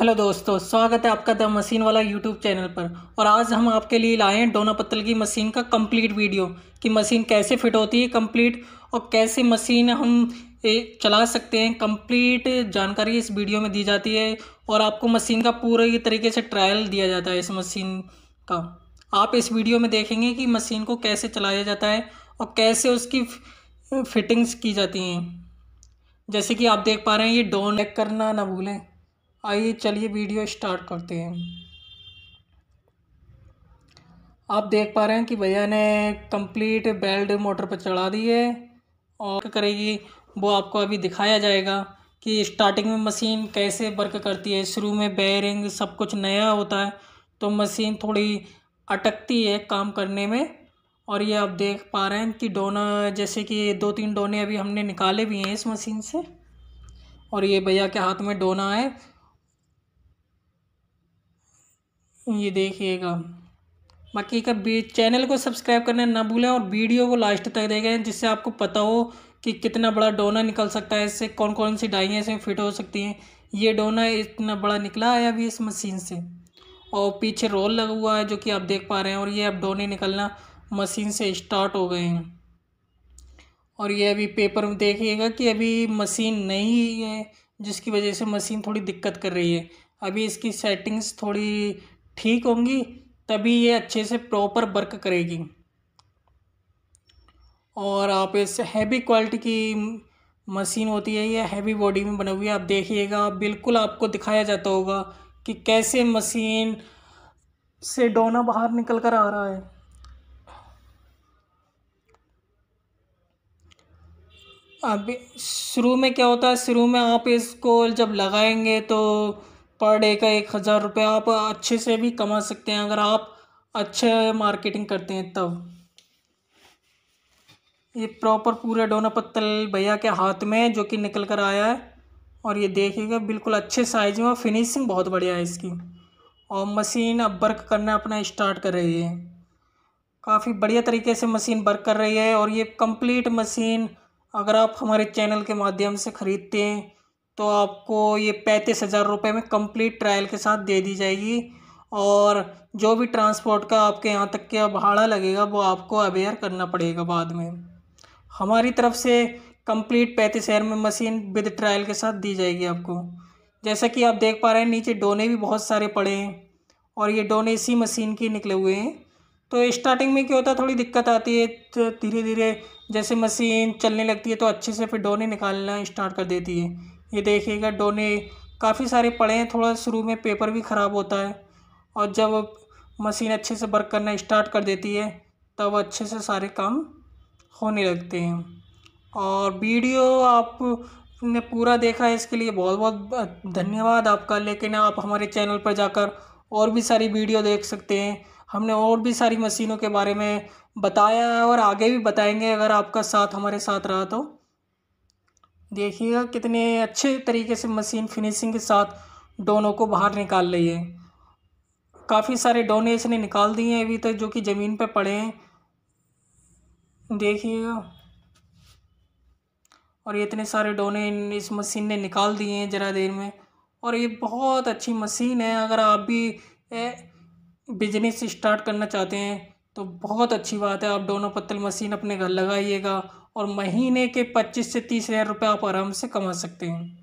hello दोस्तों स्वागत है आपका द मशीन वाला यूट्यूब चैनल पर और आज हम आपके लिए लाए हैं डोना पत्तल की मशीन का कंप्लीट वीडियो कि मशीन कैसे फिट होती है कंप्लीट और कैसे मशीन हम चला सकते हैं कंप्लीट जानकारी इस वीडियो में दी जाती है और आपको मशीन का पूरे तरीके से ट्रायल दिया जाता है इस मशीन का आप इस वीडियो में देखेंगे कि मशीन को कैसे चलाया जाता है और कैसे उसकी फिटिंग्स की जाती हैं जैसे कि आप देख पा रहे हैं ये डोन करना ना भूलें आइए चलिए वीडियो स्टार्ट करते हैं आप देख पा रहे हैं कि भैया ने कंप्लीट बेल्ट मोटर पर चढ़ा दी है और करेगी वो आपको अभी दिखाया जाएगा कि स्टार्टिंग में मशीन कैसे वर्क करती है शुरू में बेयरिंग सब कुछ नया होता है तो मशीन थोड़ी अटकती है काम करने में और ये आप देख पा रहे हैं कि डोना जैसे कि दो तीन डोने अभी हमने निकाले भी हैं इस मशीन से और ये भैया के हाथ में डोना है ये देखिएगा बाकी का चैनल को सब्सक्राइब करना ना भूलें और वीडियो को लास्ट तक देखें जिससे आपको पता हो कि कितना बड़ा डोना निकल सकता है इससे कौन कौन सी डाइयाँ इसमें फिट हो सकती हैं ये डोना इतना बड़ा निकला है अभी इस मशीन से और पीछे रोल लगा हुआ है जो कि आप देख पा रहे हैं और ये अब डोने निकलना मशीन से स्टार्ट हो गए हैं और ये अभी पेपर में देखिएगा कि अभी मशीन नहीं है जिसकी वजह से मशीन थोड़ी दिक्कत कर रही है अभी इसकी सेटिंग्स थोड़ी ठीक होंगी तभी ये अच्छे से प्रॉपर वर्क करेगी और आप इस हैवी क्वालिटी की मशीन होती है ये हैवी बॉडी में बनी हुई है आप देखिएगा बिल्कुल आपको दिखाया जाता होगा कि कैसे मशीन से डोना बाहर निकल कर आ रहा है अब शुरू में क्या होता है शुरू में आप इसको जब लगाएंगे तो पर डे का एक हज़ार रुपये आप अच्छे से भी कमा सकते हैं अगर आप अच्छे मार्केटिंग करते हैं तब ये प्रॉपर पूरा डोना पत्तल भैया के हाथ में जो कि निकल कर आया है और ये देखिएगा बिल्कुल अच्छे साइज में और फिनिशिंग बहुत बढ़िया है इसकी और मशीन अब वर्क करना अपना स्टार्ट कर रही है काफ़ी बढ़िया तरीके से मशीन वर्क कर रही है और ये कंप्लीट मशीन अगर आप हमारे चैनल के माध्यम से ख़रीदते हैं तो आपको ये पैंतीस हज़ार रुपये में कंप्लीट ट्रायल के साथ दे दी जाएगी और जो भी ट्रांसपोर्ट का आपके यहाँ तक का भाड़ा लगेगा वो आपको अवेयर करना पड़ेगा बाद में हमारी तरफ से कंप्लीट पैंतीस हज़ार में मशीन विद ट्रायल के साथ दी जाएगी आपको जैसा कि आप देख पा रहे हैं नीचे डोने भी बहुत सारे पड़े हैं और ये डोने इसी मशीन के निकले हुए हैं तो स्टार्टिंग में क्या होता है थोड़ी दिक्कत आती है तो धीरे धीरे जैसे मशीन चलने लगती है तो अच्छे से फिर डोने निकालना स्टार्ट कर देती है ये देखिएगा डोने काफ़ी सारे पड़े हैं थोड़ा शुरू में पेपर भी ख़राब होता है और जब मशीन अच्छे से वर्क करना स्टार्ट कर देती है तब अच्छे से सारे काम होने लगते हैं और वीडियो आप ने पूरा देखा है इसके लिए बहुत बहुत धन्यवाद आपका लेकिन आप हमारे चैनल पर जाकर और भी सारी वीडियो देख सकते हैं हमने और भी सारी मशीनों के बारे में बताया है और आगे भी बताएंगे अगर आपका साथ हमारे साथ रहा तो देखिएगा कितने अच्छे तरीके से मशीन फिनिशिंग के साथ डोनों को बाहर निकाल रही है काफ़ी सारे डोने इसने निकाल दिए हैं अभी तक जो कि ज़मीन पर पड़े हैं देखिएगा और ये इतने सारे डोने इस मशीन ने निकाल दिए हैं ज़रा देर में और ये बहुत अच्छी मशीन है अगर आप भी बिजनेस स्टार्ट करना चाहते हैं तो बहुत अच्छी बात है आप डोनो पत्तल मशीन अपने घर लगाइएगा और महीने के पच्चीस से तीस हज़ार रुपये आप आराम से कमा सकते हैं